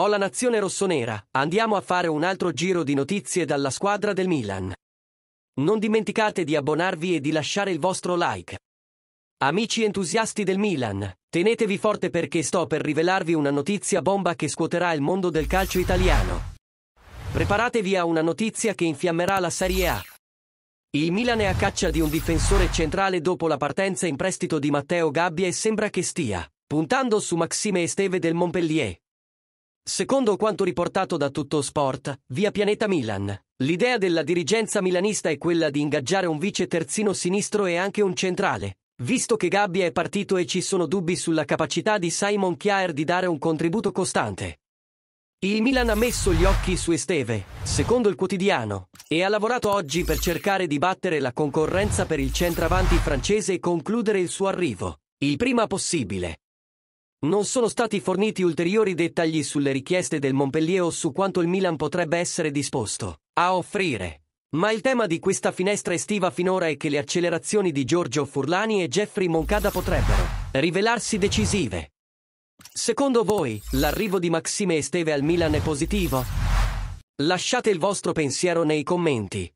Ho la nazione rossonera, andiamo a fare un altro giro di notizie dalla squadra del Milan. Non dimenticate di abbonarvi e di lasciare il vostro like. Amici entusiasti del Milan, tenetevi forte perché sto per rivelarvi una notizia bomba che scuoterà il mondo del calcio italiano. Preparatevi a una notizia che infiammerà la Serie A. Il Milan è a caccia di un difensore centrale dopo la partenza in prestito di Matteo Gabbia e sembra che stia puntando su Maxime Esteve del Montpellier. Secondo quanto riportato da Tutto Sport, via Pianeta Milan, l'idea della dirigenza milanista è quella di ingaggiare un vice terzino sinistro e anche un centrale, visto che Gabbia è partito e ci sono dubbi sulla capacità di Simon Chiaer di dare un contributo costante. Il Milan ha messo gli occhi su Esteve, secondo il quotidiano, e ha lavorato oggi per cercare di battere la concorrenza per il centravanti francese e concludere il suo arrivo, il prima possibile. Non sono stati forniti ulteriori dettagli sulle richieste del Montpellier o su quanto il Milan potrebbe essere disposto a offrire. Ma il tema di questa finestra estiva finora è che le accelerazioni di Giorgio Furlani e Jeffrey Moncada potrebbero rivelarsi decisive. Secondo voi, l'arrivo di Maxime Esteve al Milan è positivo? Lasciate il vostro pensiero nei commenti.